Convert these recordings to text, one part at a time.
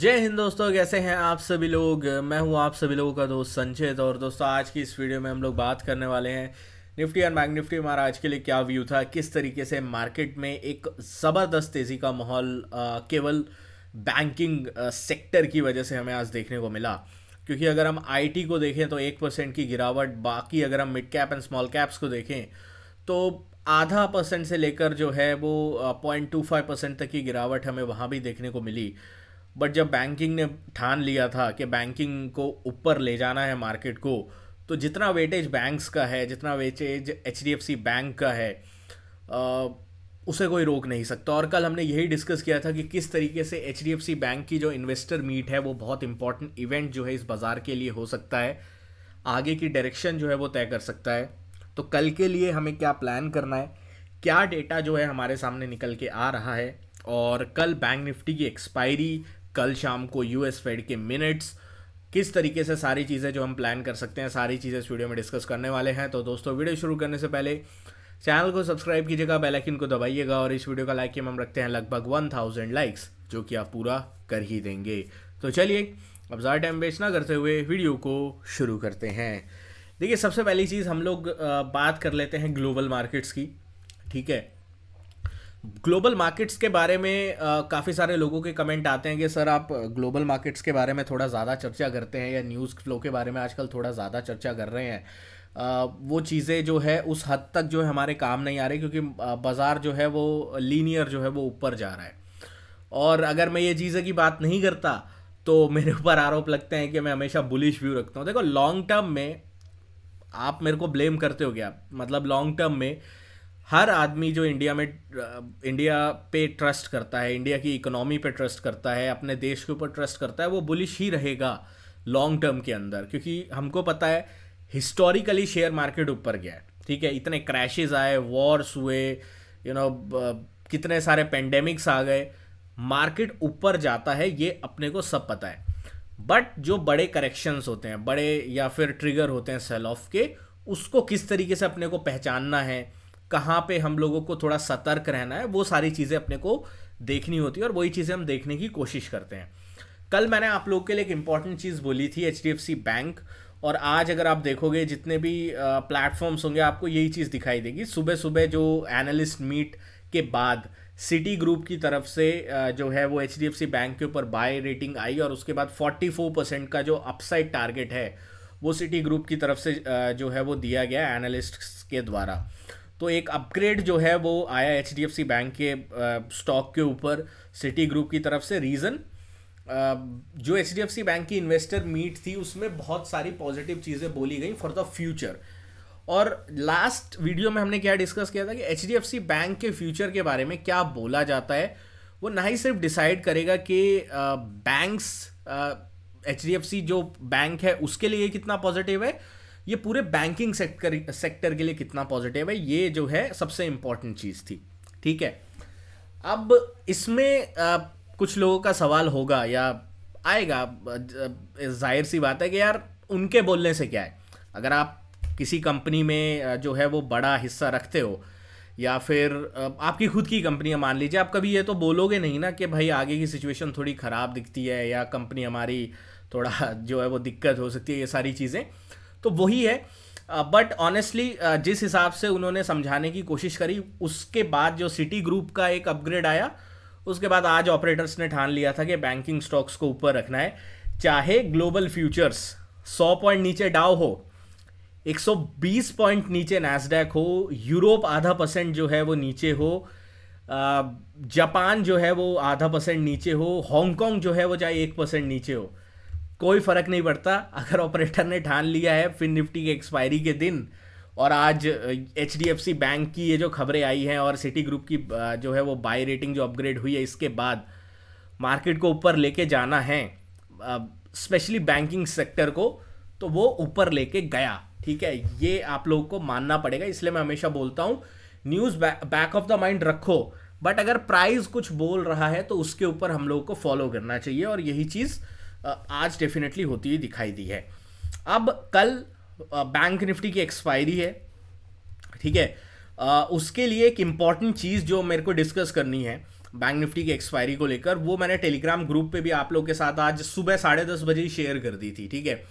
जय हिंद दोस्तों कैसे हैं आप सभी लोग मैं हूं आप सभी लोगों का दोस्त संचित और दोस्तों आज की इस वीडियो में हम लोग बात करने वाले हैं निफ्टी और मैग निफ्टी हमारा आज के लिए क्या व्यू था किस तरीके से मार्केट में एक ज़बरदस्त तेज़ी का माहौल केवल बैंकिंग आ, सेक्टर की वजह से हमें आज देखने को मिला क्योंकि अगर हम आई को देखें तो एक परसेंट की गिरावट बाकी अगर हम mid cap and small caps को देखें तो आधा परसेंट से लेकर जो है वो पॉइंट टू फाइव परसेंट तक की गिरावट हमें वहाँ भी देखने को मिली बट जब बैंकिंग ने ठान लिया था कि बैंकिंग को ऊपर ले जाना है मार्केट को तो जितना वेटेज बैंक्स का है जितना वेटेज एच बैंक का है आ, उसे कोई रोक नहीं सकता और कल हमने यही डिस्कस किया था कि किस तरीके से एच बैंक की जो इन्वेस्टर मीट है वो बहुत इंपॉर्टेंट इवेंट जो है इस बाज़ार के लिए हो सकता है आगे की डायरेक्शन जो है वो तय कर सकता है तो कल के लिए हमें क्या प्लान करना है क्या डेटा जो है हमारे सामने निकल के आ रहा है और कल बैंक निफ्टी की एक्सपायरी कल शाम को यूएस फेड के मिनट्स किस तरीके से सारी चीज़ें जो हम प्लान कर सकते हैं सारी चीज़ें इस वीडियो में डिस्कस करने वाले हैं तो दोस्तों वीडियो शुरू करने से पहले चैनल को सब्सक्राइब कीजिएगा बेल आइकन को दबाइएगा और इस वीडियो का लाइक हम रखते हैं लगभग वन थाउजेंड लाइक्स जो कि आप पूरा कर ही देंगे तो चलिए अब ज़्यादा टाइम वेस्ट ना करते हुए वीडियो को शुरू करते हैं देखिए सबसे पहली चीज़ हम लोग बात कर लेते हैं ग्लोबल मार्केट्स की ठीक है ग्लोबल मार्केट्स के बारे में काफ़ी सारे लोगों के कमेंट आते हैं कि सर आप ग्लोबल मार्केट्स के बारे में थोड़ा ज़्यादा चर्चा करते हैं या न्यूज़ फ्लो के बारे में आजकल थोड़ा ज़्यादा चर्चा कर रहे हैं आ, वो चीज़ें जो है उस हद तक जो है हमारे काम नहीं आ रही क्योंकि बाज़ार जो है वो लीनियर जो है वो ऊपर जा रहा है और अगर मैं ये चीज़ें की बात नहीं करता तो मेरे ऊपर आरोप लगते हैं कि मैं हमेशा बुलिश व्यू रखता हूँ देखो लॉन्ग टर्म में आप मेरे को ब्लेम करते हो क्या मतलब लॉन्ग टर्म में हर आदमी जो इंडिया में इंडिया पे ट्रस्ट करता है इंडिया की इकोनॉमी पे ट्रस्ट करता है अपने देश के ऊपर ट्रस्ट करता है वो बुलिश ही रहेगा लॉन्ग टर्म के अंदर क्योंकि हमको पता है हिस्टोरिकली शेयर मार्केट ऊपर गया है ठीक है इतने क्रैशेज आए वॉर्स हुए यू नो कितने सारे पेंडेमिक्स आ गए मार्केट ऊपर जाता है ये अपने को सब पता है बट जो बड़े करेक्शंस होते हैं बड़े या फिर ट्रिगर होते हैं सेल ऑफ के उसको किस तरीके से अपने को पहचानना है कहाँ पे हम लोगों को थोड़ा सतर्क रहना है वो सारी चीज़ें अपने को देखनी होती है और वही चीज़ें हम देखने की कोशिश करते हैं कल मैंने आप लोग के लिए एक इम्पॉर्टेंट चीज़ बोली थी एच बैंक और आज अगर आप देखोगे जितने भी प्लेटफॉर्म्स होंगे आपको यही चीज़ दिखाई देगी सुबह सुबह जो एनालिस्ट मीट के बाद सिटी ग्रुप की तरफ से जो है वो एच बैंक के ऊपर बाय रेटिंग आई और उसके बाद 44 परसेंट का जो अपसाइड टारगेट है वो सिटी ग्रुप की तरफ से जो है वो दिया गया एनालिस्ट के द्वारा तो एक अपग्रेड जो है वो आया एच बैंक के स्टॉक के ऊपर सिटी ग्रुप की तरफ से रीज़न जो एच बैंक की इन्वेस्टर मीट थी उसमें बहुत सारी पॉजिटिव चीज़ें बोली गई फॉर द फ्यूचर और लास्ट वीडियो में हमने क्या डिस्कस किया था कि एच बैंक के फ्यूचर के बारे में क्या बोला जाता है वो ना ही सिर्फ डिसाइड करेगा कि बैंक्स एच जो बैंक है उसके लिए कितना पॉजिटिव है ये पूरे बैंकिंग सेक्टर सेक्टर के लिए कितना पॉजिटिव है ये जो है सबसे इम्पॉर्टेंट चीज़ थी ठीक है अब इसमें आ, कुछ लोगों का सवाल होगा या आएगा जाहिर सी बात है कि यार उनके बोलने से क्या है अगर आप किसी कंपनी में जो है वो बड़ा हिस्सा रखते हो या फिर आपकी खुद की कंपनी है मान लीजिए आप कभी ये तो बोलोगे नहीं ना कि भाई आगे की सिचुएशन थोड़ी ख़राब दिखती है या कंपनी हमारी थोड़ा जो है वो दिक्कत हो सकती है ये सारी चीज़ें तो वही है बट uh, ऑनेस्टली uh, जिस हिसाब से उन्होंने समझाने की कोशिश करी उसके बाद जो सिटी ग्रुप का एक अपग्रेड आया उसके बाद आज ऑपरेटर्स ने ठान लिया था कि बैंकिंग स्टॉक्स को ऊपर रखना है चाहे ग्लोबल फ्यूचर्स 100 पॉइंट नीचे डाउ हो 120 पॉइंट नीचे नैसडैक हो यूरोप आधा परसेंट जो है वो नीचे हो जापान जो है वो आधा परसेंट नीचे हो हांगकॉन्ग जो है वो चाहे एक परसेंट नीचे हो कोई फ़र्क नहीं पड़ता अगर ऑपरेटर ने ठान लिया है फिन निफ्टी के एक्सपायरी के दिन और आज एच बैंक की ये जो खबरें आई हैं और सिटी ग्रुप की जो है वो बाई रेटिंग जो अपग्रेड हुई है इसके बाद मार्केट को ऊपर लेके जाना है स्पेशली बैंकिंग सेक्टर को तो वो ऊपर लेके गया ठीक है ये आप लोगों को मानना पड़ेगा इसलिए मैं हमेशा बोलता हूँ news back of the mind रखो बट अगर प्राइस कुछ बोल रहा है तो उसके ऊपर हम लोगों को फॉलो करना चाहिए और यही चीज़ आज डेफिनेटली होती हुई दिखाई दी है अब कल बैंक निफ्टी की एक्सपायरी है ठीक है उसके लिए एक इम्पॉर्टेंट चीज़ जो मेरे को डिस्कस करनी है बैंक निफ्टी की एक्सपायरी को लेकर वो मैंने टेलीग्राम ग्रुप पे भी आप लोग के साथ आज सुबह साढ़े दस बजे शेयर कर दी थी ठीक है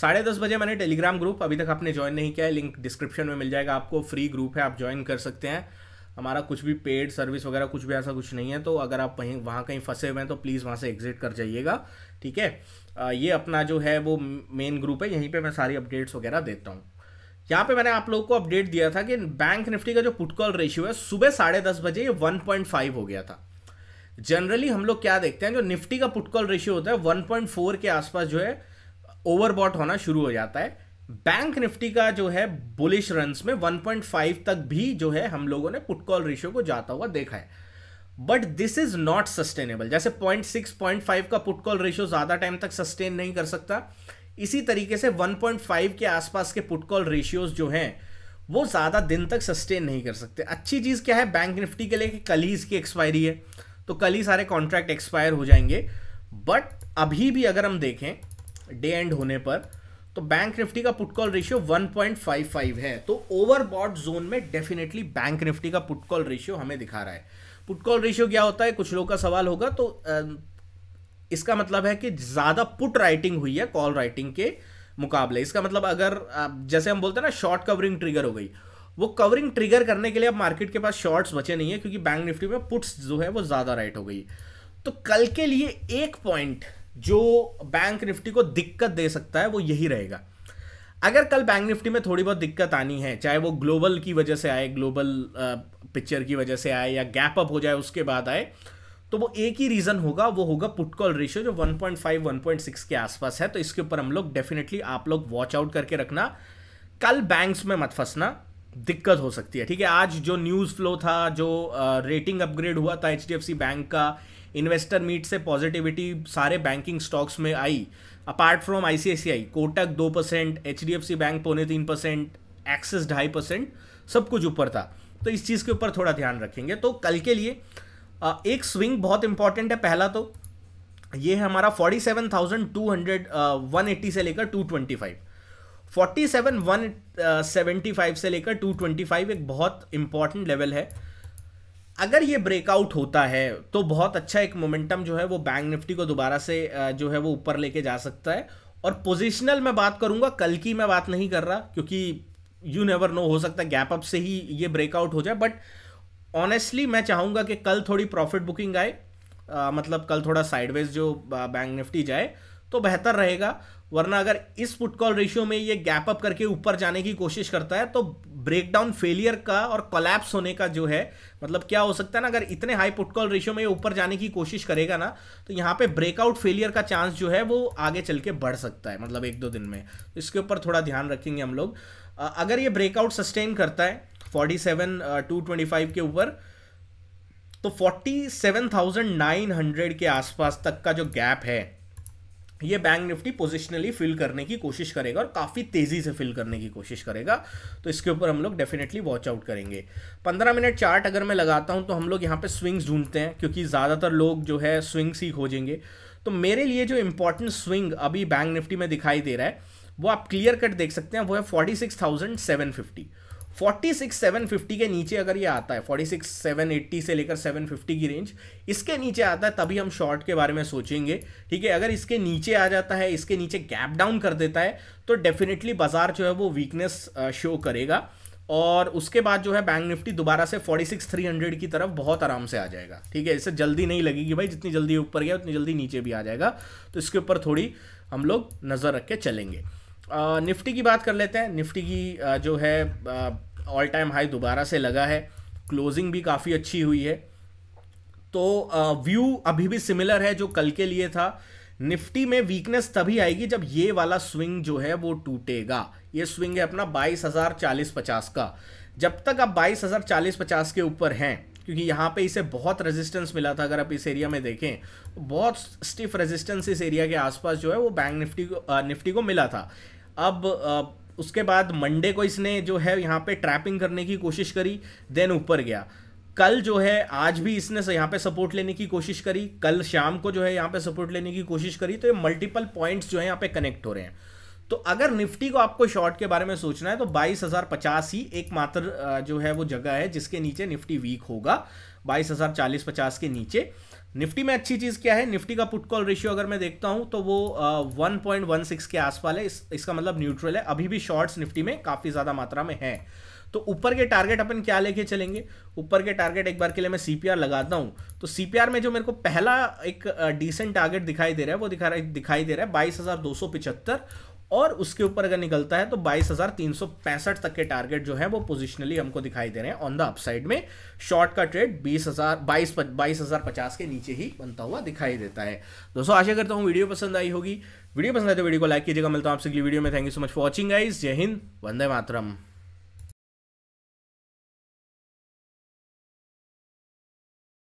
साढ़े दस बजे मैंने टेलीग्राम ग्रुप अभी तक आपने ज्वाइन नहीं किया है लिंक डिस्क्रिप्शन में मिल जाएगा आपको फ्री ग्रुप है आप ज्वाइन कर सकते हैं हमारा कुछ भी पेड सर्विस वगैरह कुछ भी ऐसा कुछ नहीं है तो अगर आप कहीं वहाँ कहीं फंसे हुए हैं तो प्लीज़ वहाँ से एग्जिट कर जाइएगा ठीक है ये अपना जो है वो मेन ग्रुप है यहीं पर मैं सारी अपडेट्स वगैरह देता हूँ यहाँ पे मैंने आप लोगों को अपडेट दिया था कि बैंक निफ्टी का जो पुटकॉल रेशियो है सुबह साढ़े दस बजे ये वन पॉइंट फाइव हो गया था जनरली हम लोग क्या देखते हैं जो निफ्टी का पुटकॉल रेशियो होता है वन पॉइंट फोर के आसपास जो है ओवरबॉट होना शुरू हो जाता है बैंक निफ्टी का जो है बुलिश रन में 1.5 तक भी जो है हम लोगों ने पुट कॉल रेशियो को जाता हुआ देखा है but this is not sustainable जैसे पॉइंट सिक्स पॉइंट फाइव का पुट कॉल रेशियो ज्यादा टाइम तक सस्टेन नहीं कर सकता इसी तरीके से 1.5 के आसपास के पुट कॉल रेशियोज जो हैं वो ज़्यादा दिन तक सस्टेन नहीं कर सकते अच्छी चीज़ क्या है बैंक निफ्टी के लिए कि कल ही इसकी एक्सपायरी है तो कल ही सारे कॉन्ट्रैक्ट एक्सपायर हो जाएंगे बट अभी भी अगर हम देखें डे एंड होने पर तो बैंक निफ्टी का पुट कॉल रेशियो 1.55 है तो ओवरबॉट जोन में डेफिनेटली बैंक निफ्टी का पुट कॉल रेशियो हमें दिखा रहा है पुट कॉल रेशियो क्या होता है कुछ लोग का सवाल होगा तो इसका मतलब है कि ज़्यादा पुट राइटिंग हुई है कॉल राइटिंग के मुकाबले इसका मतलब अगर जैसे हम बोलते हैं ना शॉर्ट कवरिंग ट्रिगर हो गई वो कवरिंग ट्रिगर करने के लिए अब मार्केट के पास शॉर्ट्स बचे नहीं है क्योंकि बैंक निफ्टी में पुट्स जो है वो ज़्यादा राइट हो गई तो कल के लिए एक पॉइंट जो बैंक निफ्टी को दिक्कत दे सकता है वो यही रहेगा अगर कल बैंक निफ्टी में थोड़ी बहुत दिक्कत आनी है चाहे वो ग्लोबल की वजह से आए ग्लोबल पिक्चर की वजह से आए या गैप अप हो जाए उसके बाद आए तो वो एक ही रीज़न होगा वो होगा पुट कॉल रेशियो जो 1.5 1.6 के आसपास है तो इसके ऊपर हम लोग डेफिनेटली आप लोग वॉच आउट करके रखना कल बैंक्स में मत फंसना दिक्कत हो सकती है ठीक है आज जो न्यूज़ फ्लो था जो रेटिंग अपग्रेड हुआ था एच बैंक का इन्वेस्टर मीट से पॉजिटिविटी सारे बैंकिंग स्टॉक्स में आई अपार्ट फ्रॉम आईसीआईसीआई कोटक दो percent H D F C bank पौने तीन परसेंट एक्सेस ढाई परसेंट सब कुछ ऊपर था तो इस चीज़ के ऊपर थोड़ा ध्यान रखेंगे तो कल के लिए एक स्विंग बहुत इंपॉर्टेंट है पहला तो ये है हमारा हंड्रेड वन एट्टी से लेकर two twenty five forty seven one seventy five से लेकर टू ट्वेंटी फाइव एक बहुत इंपॉर्टेंट लेवल है अगर ये ब्रेकआउट होता है तो बहुत अच्छा एक मोमेंटम जो है वो बैंक निफ्टी को दोबारा से जो है वो ऊपर लेके जा सकता है और पोजिशनल मैं बात करूंगा कल की मैं बात नहीं कर रहा क्योंकि यू नेवर नो हो सकता है गैप अप से ही ये ब्रेकआउट हो जाए बट ऑनेस्टली मैं चाहूँगा कि कल थोड़ी प्रॉफिट बुकिंग आए आ, मतलब कल थोड़ा साइडवेज जो बैंक निफ्टी जाए तो बेहतर रहेगा वरना अगर इस फुटकॉल रेशियो में ये गैप अप करके ऊपर जाने की कोशिश करता है तो ब्रेकडाउन फेलियर का और कोलैप्स होने का जो है मतलब क्या हो सकता है ना अगर इतने हाई पुटकॉल रेशियो में ये ऊपर जाने की कोशिश करेगा ना तो यहाँ पे ब्रेकआउट फेलियर का चांस जो है वो आगे चल के बढ़ सकता है मतलब एक दो दिन में तो इसके ऊपर थोड़ा ध्यान रखेंगे हम लोग अगर ये ब्रेकआउट सस्टेन करता है forty seven two twenty five के ऊपर तो forty seven thousand nine hundred के आसपास तक का जो गैप है ये बैंक निफ्टी पोजिशनली फिल करने की कोशिश करेगा और काफ़ी तेज़ी से फिल करने की कोशिश करेगा तो इसके ऊपर हम लोग डेफिनेटली वॉच आउट करेंगे पंद्रह मिनट चार्ट अगर मैं लगाता हूँ तो हम लोग यहाँ पे स्विंग्स ढूंढते हैं क्योंकि ज़्यादातर लोग जो है स्विंग्स ही खोजेंगे तो मेरे लिए जो इंपॉर्टेंट स्विंग अभी बैंक निफ्टी में दिखाई दे रहा है वो आप क्लियर कट देख सकते हैं वो है forty six thousand seven fifty forty six seven fifty के नीचे अगर ये आता है फोर्टी सिक्स सेवन एट्टी से लेकर सेवन फिफ्टी की रेंज इसके नीचे आता है तभी हम शॉर्ट के बारे में सोचेंगे ठीक है अगर इसके नीचे आ जाता है इसके नीचे गैप डाउन कर देता है तो डेफिनेटली बाजार जो है वो वीकनेस शो करेगा और उसके बाद जो है बैंक निफ्टी दोबारा से 46,300 की तरफ बहुत आराम से आ जाएगा ठीक है इससे जल्दी नहीं लगेगी भाई जितनी जल्दी ऊपर गया उतनी जल्दी नीचे भी आ जाएगा तो इसके ऊपर थोड़ी हम लोग नज़र रख के चलेंगे निफ्टी की बात कर लेते हैं निफ्टी की जो है ऑल टाइम हाई दोबारा से लगा है क्लोजिंग भी काफ़ी अच्छी हुई है तो व्यू अभी भी सिमिलर है जो कल के लिए था निफ्टी में वीकनेस तभी आएगी जब ये वाला स्विंग जो है वो टूटेगा ये स्विंग है अपना बाईस हज़ार चालीस पचास का जब तक आप बाईस हज़ार चालीस पचास के ऊपर हैं क्योंकि यहाँ पे इसे बहुत रेजिस्टेंस मिला था अगर आप इस एरिया में देखें तो बहुत स्टिफ रेजिस्टेंस इस एरिया के आसपास जो है वो बैंक निफ्टी को निफ्टी को मिला था अब आ, उसके बाद मंडे को इसने जो है यहाँ पे ट्रैपिंग करने की कोशिश करी देन ऊपर गया कल जो है आज भी इसने यहाँ पे सपोर्ट लेने की कोशिश करी कल शाम को जो है यहाँ पे सपोर्ट लेने की कोशिश करी तो ये मल्टीपल पॉइंट्स जो है यहाँ पे कनेक्ट हो रहे हैं तो अगर निफ्टी को आपको शॉर्ट के बारे में सोचना है तो बाईस हज़ार पचास ही एकमात्र जो है वो जगह है जिसके नीचे निफ्टी वीक होगा बाईस हज़ार चालीस पचास के नीचे निफ्टी में अच्छी चीज़ क्या है निफ्टी का पुट कॉल रेशियो अगर मैं देखता हूं तो वो वन पॉइंट वन सिक्स के आसपास है इस, इसका मतलब न्यूट्रल है अभी भी शॉर्ट्स निफ्टी में काफ़ी ज़्यादा मात्रा में है तो ऊपर के टारगेट अपन क्या लेके चलेंगे ऊपर के टारगेट एक बार के लिए मैं सीपीआर लगाता हूँ तो सीपीआर में जो मेरे को पहला एक डिसेंट टारगेट दिखाई दे रहा है वो दिखा रहा दिखाई दे रहा है बाईस और उसके ऊपर अगर निकलता है तो बाईस तक के टारगेट जो है वो पोजिशनली हमको दिखाई दे रहे हैं ऑन द अपसाइड में शॉर्ट का ट्रेड बीस हजार बाईस बाईस हजार पचास के नीचे ही बनता हुआ दिखाई देता है दोस्तों आशा करता हूँ वीडियो पसंद आई होगी वीडियो पसंद आए तो वीडियो को लाइक कीजिएगा मिलता हूँ आपसे अगली वीडियो में thank you so much for watching guys जय हिंद वंदे मातरम